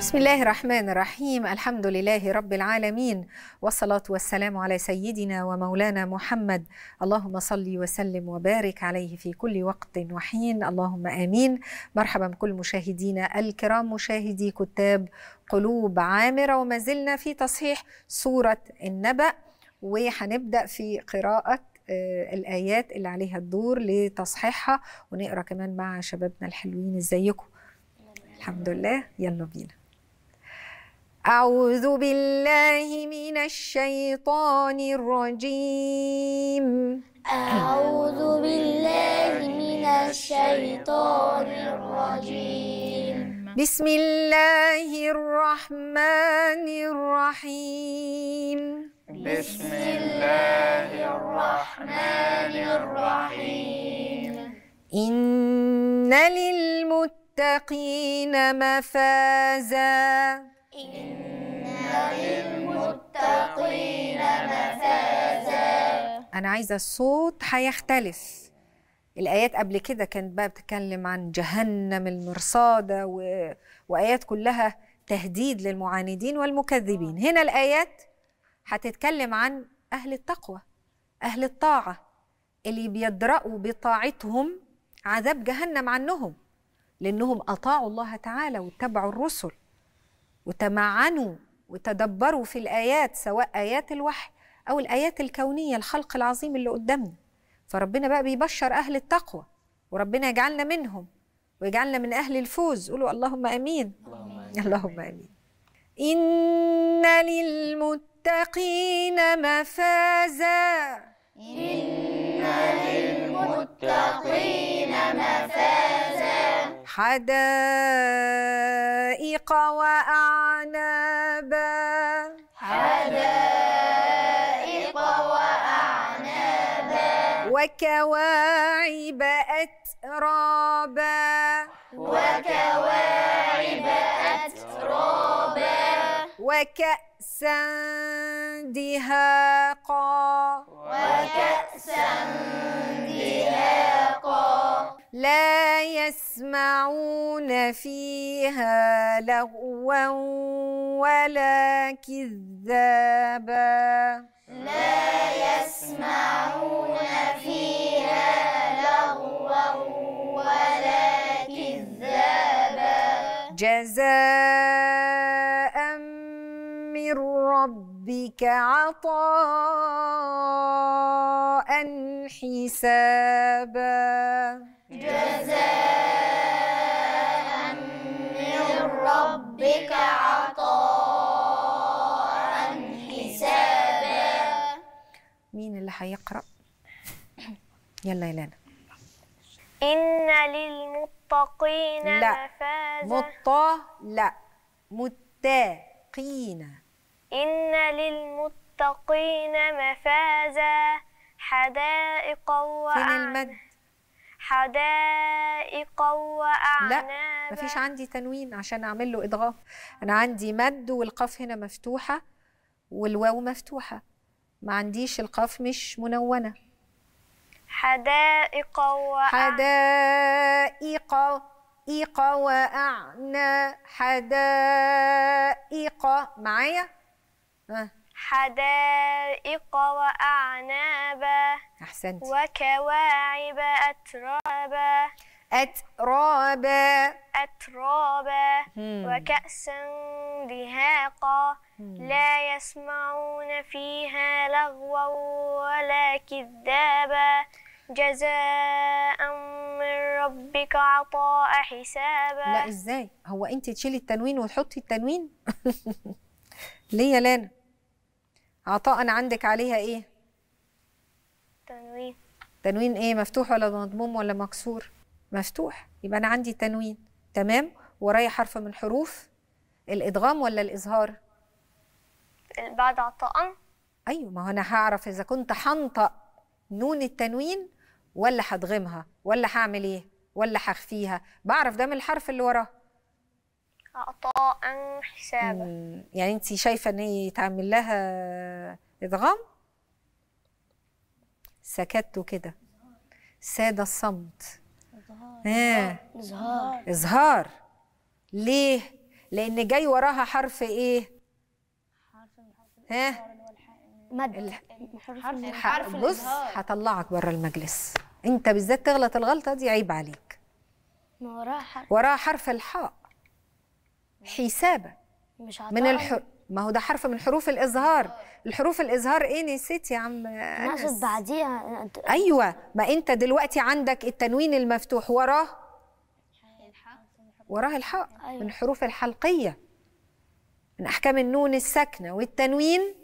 بسم الله الرحمن الرحيم الحمد لله رب العالمين والصلاة والسلام على سيدنا ومولانا محمد اللهم صل وسلم وبارك عليه في كل وقت وحين اللهم آمين مرحبا بكل مشاهدينا الكرام مشاهدي كتاب قلوب عامرة وما زلنا في تصحيح سورة النبأ وهنبدأ في قراءة الآيات اللي عليها الدور لتصحيحها ونقرأ كمان مع شبابنا الحلوين ازيكم الحمد لله يلا بينا أعوذ بالله من الشيطان الرجيم أعوذ بالله من الشيطان الرجيم بسم الله الرحمن الرحيم بسم الله الرحمن الرحيم إن للمتقين مفازا انا عايزه الصوت هيختلف الايات قبل كده كانت بقى بتتكلم عن جهنم المرصاده و... وايات كلها تهديد للمعاندين والمكذبين آه. هنا الايات هتتكلم عن اهل التقوى اهل الطاعه اللي بيدرأوا بطاعتهم عذاب جهنم عنهم لانهم اطاعوا الله تعالى واتبعوا الرسل وتمعنوا وتدبروا في الايات سواء ايات الوحي أو الآيات الكونية الخلق العظيم اللي قدامنا فربنا بقى بيبشر أهل التقوى وربنا يجعلنا منهم ويجعلنا من أهل الفوز قولوا اللهم أمين اللهم أمين, اللهم أمين. إن للمتقين مفازا إن للمتقين مفازا حدائق وأعناقا وكواعب أترابا وكواعب أترابا وكأسا دهاقا وكأسا دهاقا لا يسمعون فيها لغوا ولا كذابا لا يسمعون فيها لغوا ولا كذابا جزاء من ربك عطاء حسابا جزاء من ربك عطاء مين اللي هيقرأ؟ يلا يا لانا إن للمتقين لا. مفازا مطا لا متقين إن للمتقين مفازا حدائق وأعناب فين المد؟ حدائق وأعناب لا مفيش عندي تنوين عشان أعمل له إضغاف أنا عندي مد والقاف هنا مفتوحة والواو مفتوحة ما عنديش القاف مش منونة حدائق وأعنا حدائق إيق وأعنا حدائق معايا أه. حدائق وأعنابا أحسنت وكواعب أترابا أترابا أترابا وكأسا دهاقا لا يسمعون فيها لغوا ولا كذابا جزاء من ربك عطاء حسابا لا ازاي هو انت تشيلي التنوين وتحطي التنوين ليه يا لانا عطاء عندك عليها ايه تنوين تنوين ايه مفتوح ولا مضموم ولا مكسور مفتوح يبقى انا عندي تنوين تمام ورايا حرف من حروف الادغام ولا الاظهار بعد عطاء ايوه ما هو انا هعرف اذا كنت هنطق نون التنوين ولا هدغمها ولا هعمل ايه ولا هخفيها بعرف ده من الحرف اللي وراه عطاء حسابا يعني انت شايفه ان هي يتعمل لها ادغام سكت كده ساد الصمت إزهار. إزهار. آه. إزهار ليه؟ لأن جاي وراها حرف إيه؟ ها مد الحرف بص هطلعك بره المجلس انت بالذات تغلط الغلطه دي عيب عليك ما وراها حرف وراها حرف الحاء حسابه مش هطلع. من الح... ما هو ده حرف من حروف الازهار الحروف الازهار ايه نسيت يا عم ناخد بعديها ايوه ما انت دلوقتي عندك التنوين المفتوح وراه وراه الحاء أيوة. من حروف الحلقيه من أحكام النون الساكنة والتنوين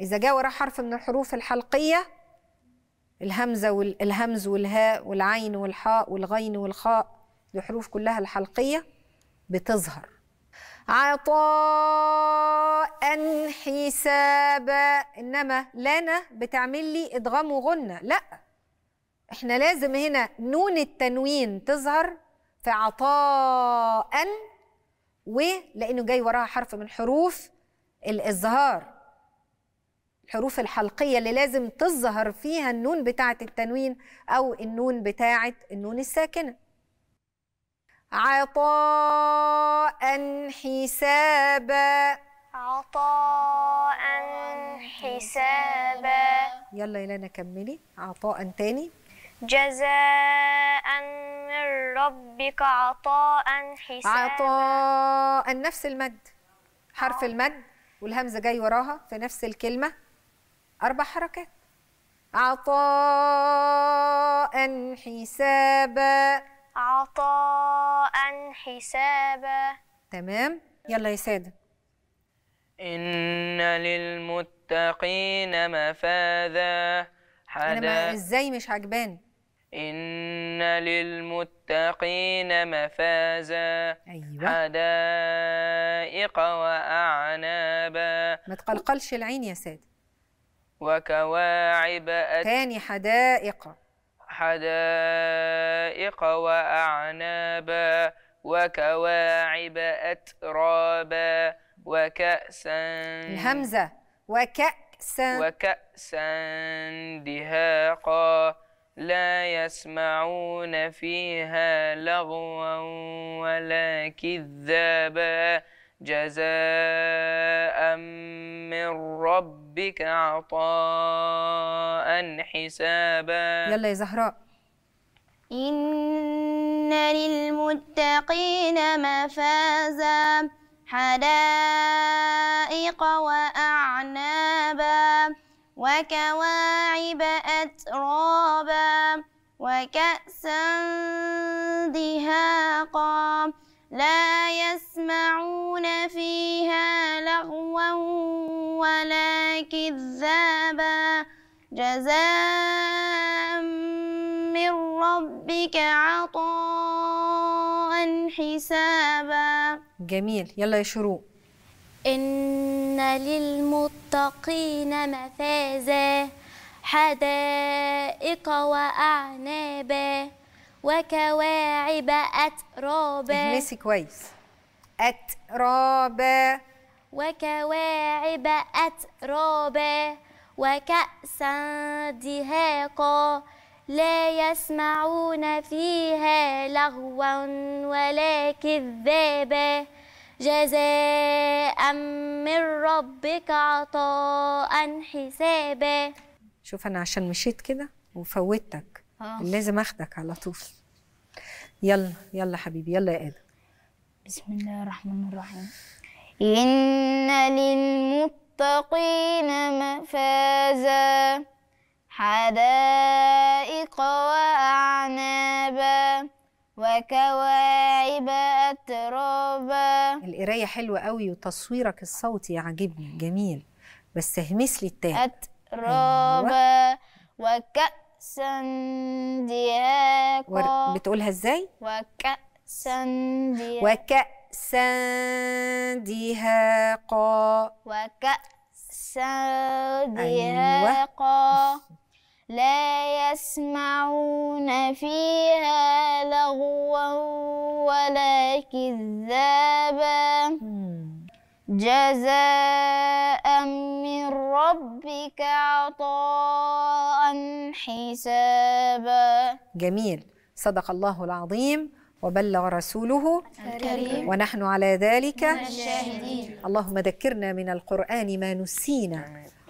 إذا جاء وراء حرف من الحروف الحلقية الهمزة والهمز والهاء والعين والحاء والغين والخاء دي حروف كلها الحلقية بتظهر عطاء حسابا إنما لنا بتعمل لي إدغام وغنة لأ احنا لازم هنا نون التنوين تظهر في عطاء ولانه جاي وراها حرف من حروف الازهار الحروف الحلقيه اللي لازم تظهر فيها النون بتاعه التنوين او النون بتاعه النون الساكنه عطاء حسابا عطاء حسابا يلا يلانا كملي عطاء تاني جزاء من ربك عطاء حسابا عطاء نفس المد حرف آه. المد والهمزه جاي وراها في نفس الكلمه اربع حركات عطاء حسابا عطاء حسابا تمام يلا يا ساده ان للمتقين مفاذا حدا أنا ازاي مش عجباني إن للمتقين مفازا أيوة. حدائق وأعنابا ما تقلقلش العين يا سيد وكواعب أت... تاني حدائق حدائق وأعنابا وكواعب أترابا وكأسا الهمزة وكأسا وكأسا دهاقا لا يسمعون فيها لغوا ولا كذابا جزاء من ربك عطاء حسابا يلا يا زهراء إن للمتقين مفازا حدائق وأعناب وكواعب أترابا وكأسا دهاقا لا يسمعون فيها لغوا ولا كذابا جزاء من ربك عطاء حسابا جميل يلا يا شروق إن للمتقين مفازا حدائق وأعنابا وكواعب أترابا اهمسي كويس أترابا وكواعب أترابا وكأسا دهاقا لا يسمعون فيها لغوا ولا كذابا جزاء من ربك عطاء حسابا شوف انا عشان مشيت كده وفوتك آه. لازم اخدك على طول يلا يلا حبيبي يلا يا ادم بسم الله الرحمن الرحيم ان للمتقين مفازا حدائق واعنابا وكواعب غرابة القراية حلوة قوي وتصويرك الصوتي عاجبني جميل بس اهمس لي التاء أترابة أيوة. وكأسا دهاقا بتقولها ازاي؟ وكأسا دياكا وكأسا دهاقا وكأسا دهاقا أيوة. لا يسمعون فيها لغوا ولا كذابا جزاء من ربك عطاء حسابا جميل صدق الله العظيم وبلغ رسوله الكريم ونحن على ذلك الشاهدين اللهم ذكرنا من القرآن ما نسينا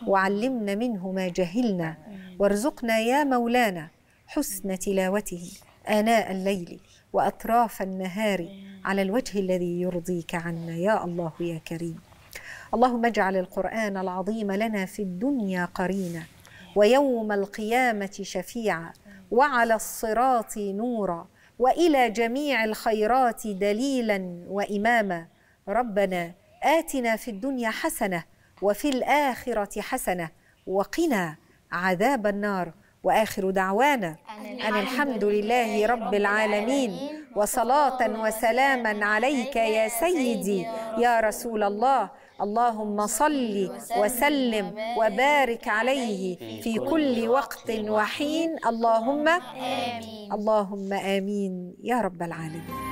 وعلمنا منه ما جهلنا وارزقنا يا مولانا حسن تلاوته آناء الليل وأطراف النهار على الوجه الذي يرضيك عنا يا الله يا كريم اللهم اجعل القرآن العظيم لنا في الدنيا قرينا ويوم القيامة شفيعا وعلى الصراط نورا والى جميع الخيرات دليلا واماما ربنا اتنا في الدنيا حسنه وفي الآخرة حسنة وقنا عذاب النار واخر دعوانا ان الحمد لله رب العالمين وصلاه وسلاما عليك يا سيدي يا رسول الله اللهم صل وسلم وبارك عليه في كل وقت وحين اللهم آمين اللهم امين يا رب العالمين